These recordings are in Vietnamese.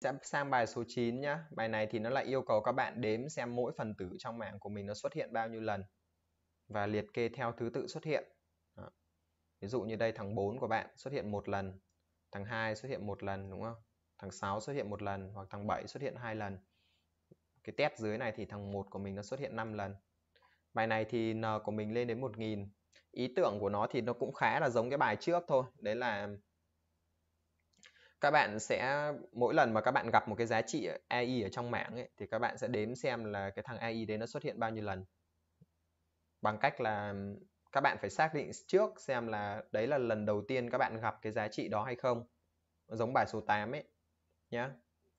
sẽ sang bài số 9 nhá. Bài này thì nó lại yêu cầu các bạn đếm xem mỗi phần tử trong mạng của mình nó xuất hiện bao nhiêu lần và liệt kê theo thứ tự xuất hiện. Đó. Ví dụ như đây thằng 4 của bạn xuất hiện một lần, thằng 2 xuất hiện một lần đúng không? Thằng 6 xuất hiện một lần hoặc thằng 7 xuất hiện hai lần. Cái test dưới này thì thằng 1 của mình nó xuất hiện 5 lần. Bài này thì n của mình lên đến 1000. Ý tưởng của nó thì nó cũng khá là giống cái bài trước thôi, đấy là các bạn sẽ mỗi lần mà các bạn gặp một cái giá trị AI ở trong mạng ấy, thì các bạn sẽ đếm xem là cái thằng AI đấy nó xuất hiện bao nhiêu lần bằng cách là các bạn phải xác định trước xem là đấy là lần đầu tiên các bạn gặp cái giá trị đó hay không giống bài số 8 ấy nhá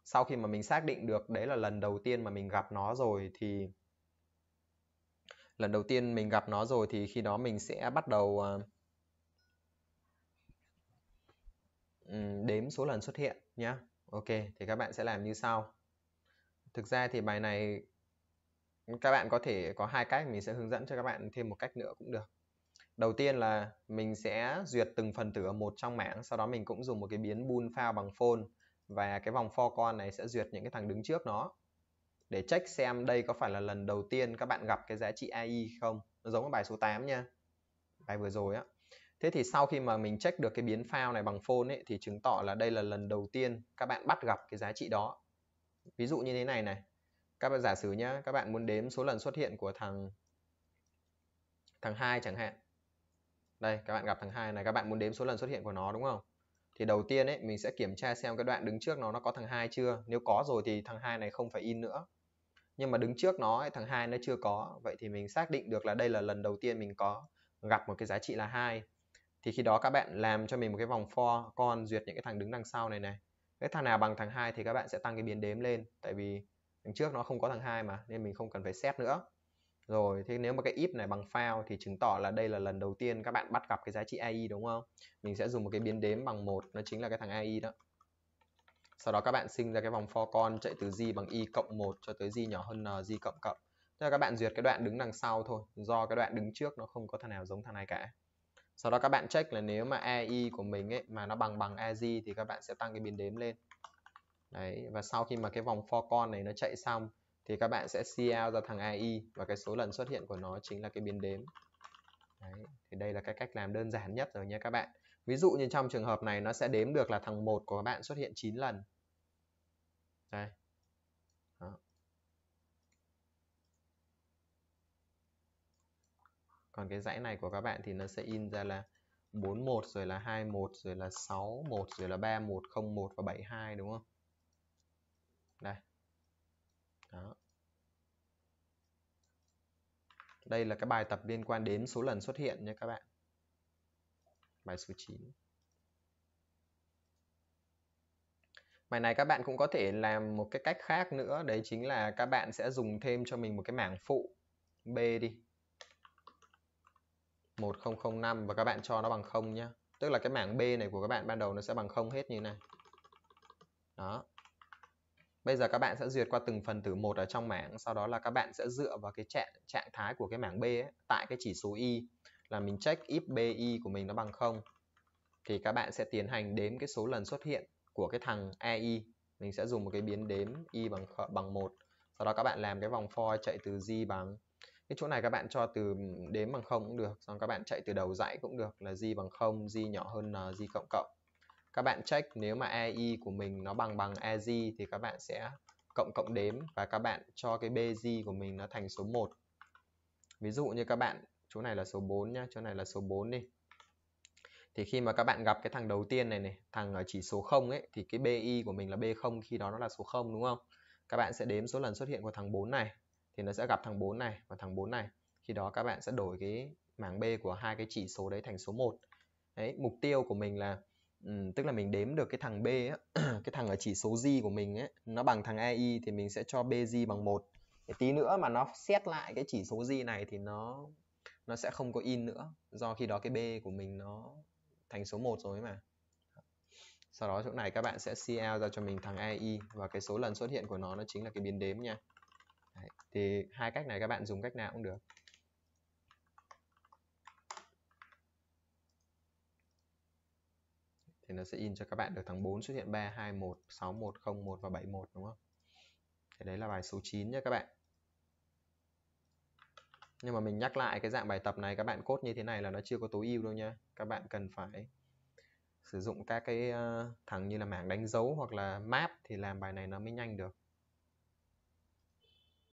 sau khi mà mình xác định được đấy là lần đầu tiên mà mình gặp nó rồi thì lần đầu tiên mình gặp nó rồi thì khi đó mình sẽ bắt đầu uh, Ừ, đếm số lần xuất hiện nhé ok thì các bạn sẽ làm như sau thực ra thì bài này các bạn có thể có hai cách mình sẽ hướng dẫn cho các bạn thêm một cách nữa cũng được đầu tiên là mình sẽ duyệt từng phần tử ở một trong mảng sau đó mình cũng dùng một cái biến bool phao bằng phone và cái vòng for con này sẽ duyệt những cái thằng đứng trước nó để check xem đây có phải là lần đầu tiên các bạn gặp cái giá trị AI không nó giống cái bài số 8 nha bài vừa rồi á Thế thì sau khi mà mình check được cái biến phao này bằng phone ấy thì chứng tỏ là đây là lần đầu tiên các bạn bắt gặp cái giá trị đó. Ví dụ như thế này này. Các bạn giả sử nhá, các bạn muốn đếm số lần xuất hiện của thằng thằng 2 chẳng hạn. Đây, các bạn gặp thằng 2 này, các bạn muốn đếm số lần xuất hiện của nó đúng không? Thì đầu tiên ấy mình sẽ kiểm tra xem cái đoạn đứng trước nó nó có thằng 2 chưa. Nếu có rồi thì thằng 2 này không phải in nữa. Nhưng mà đứng trước nó ấy, thằng 2 nó chưa có, vậy thì mình xác định được là đây là lần đầu tiên mình có gặp một cái giá trị là 2 thì khi đó các bạn làm cho mình một cái vòng for con duyệt những cái thằng đứng đằng sau này này cái thằng nào bằng thằng hai thì các bạn sẽ tăng cái biến đếm lên tại vì đằng trước nó không có thằng hai mà nên mình không cần phải xét nữa rồi thế nếu mà cái if này bằng fail thì chứng tỏ là đây là lần đầu tiên các bạn bắt gặp cái giá trị ai đúng không mình sẽ dùng một cái biến đếm bằng một nó chính là cái thằng ai đó sau đó các bạn sinh ra cái vòng for con chạy từ g bằng y cộng 1 cho tới g nhỏ hơn n g cộng cộng tức là các bạn duyệt cái đoạn đứng đằng sau thôi do cái đoạn đứng trước nó không có thằng nào giống thằng này cả sau đó các bạn check là nếu mà AI của mình ấy mà nó bằng bằng AJ thì các bạn sẽ tăng cái biến đếm lên đấy và sau khi mà cái vòng for con này nó chạy xong thì các bạn sẽ CL ra thằng AI và cái số lần xuất hiện của nó chính là cái biến đếm đấy. thì đây là cái cách làm đơn giản nhất rồi nha các bạn ví dụ như trong trường hợp này nó sẽ đếm được là thằng một của các bạn xuất hiện 9 lần đây còn cái dãy này của các bạn thì nó sẽ in ra là 41 rồi là 21 rồi là 61 rồi là 31 01 và 72 đúng không đây đó đây là cái bài tập liên quan đến số lần xuất hiện nha các bạn bài số 9 bài này các bạn cũng có thể làm một cái cách khác nữa đấy chính là các bạn sẽ dùng thêm cho mình một cái mảng phụ B đi 1005 và các bạn cho nó bằng 0 nhé tức là cái mảng B này của các bạn ban đầu nó sẽ bằng 0 hết như này đó bây giờ các bạn sẽ duyệt qua từng phần tử một ở trong mảng sau đó là các bạn sẽ dựa vào cái trạng, trạng thái của cái mảng B ấy, tại cái chỉ số Y là mình check if BI của mình nó bằng 0 thì các bạn sẽ tiến hành đếm cái số lần xuất hiện của cái thằng EI mình sẽ dùng một cái biến đếm Y bằng bằng 1 sau đó các bạn làm cái vòng for chạy từ G bằng cái chỗ này các bạn cho từ đếm bằng không cũng được xong các bạn chạy từ đầu dãy cũng được là g bằng không g nhỏ hơn n ờ, g cộng cộng các bạn check nếu mà ei của mình nó bằng bằng eg thì các bạn sẽ cộng cộng đếm và các bạn cho cái bg của mình nó thành số 1 ví dụ như các bạn chỗ này là số 4 nhá chỗ này là số 4 đi thì khi mà các bạn gặp cái thằng đầu tiên này này thằng ở ờ, chỉ số 0 ấy thì cái bi của mình là b0 khi đó nó là số 0 đúng không các bạn sẽ đếm số lần xuất hiện của thằng 4 này thì nó sẽ gặp thằng 4 này và thằng 4 này khi đó các bạn sẽ đổi cái mảng B của hai cái chỉ số đấy thành số 1 đấy mục tiêu của mình là tức là mình đếm được cái thằng B á, cái thằng ở chỉ số G của mình ấy, nó bằng thằng AI thì mình sẽ cho BG bằng 1 để tí nữa mà nó xét lại cái chỉ số G này thì nó nó sẽ không có in nữa do khi đó cái B của mình nó thành số 1 rồi mà sau đó chỗ này các bạn sẽ CL ra cho mình thằng AI và cái số lần xuất hiện của nó nó chính là cái biến đếm nha Đấy, thì hai cách này các bạn dùng cách nào cũng được thì nó sẽ in cho các bạn được tháng 4 xuất hiện 3, 2, 1, 6, 1, 0, 1 và 7, 1 đúng không? Thì đấy là bài số 9 nha các bạn. Nhưng mà mình nhắc lại cái dạng bài tập này các bạn cốt như thế này là nó chưa có tối ưu đâu nha. Các bạn cần phải sử dụng các cái ờ, thằng như là mảng đánh dấu hoặc là map thì làm bài này nó mới nhanh được.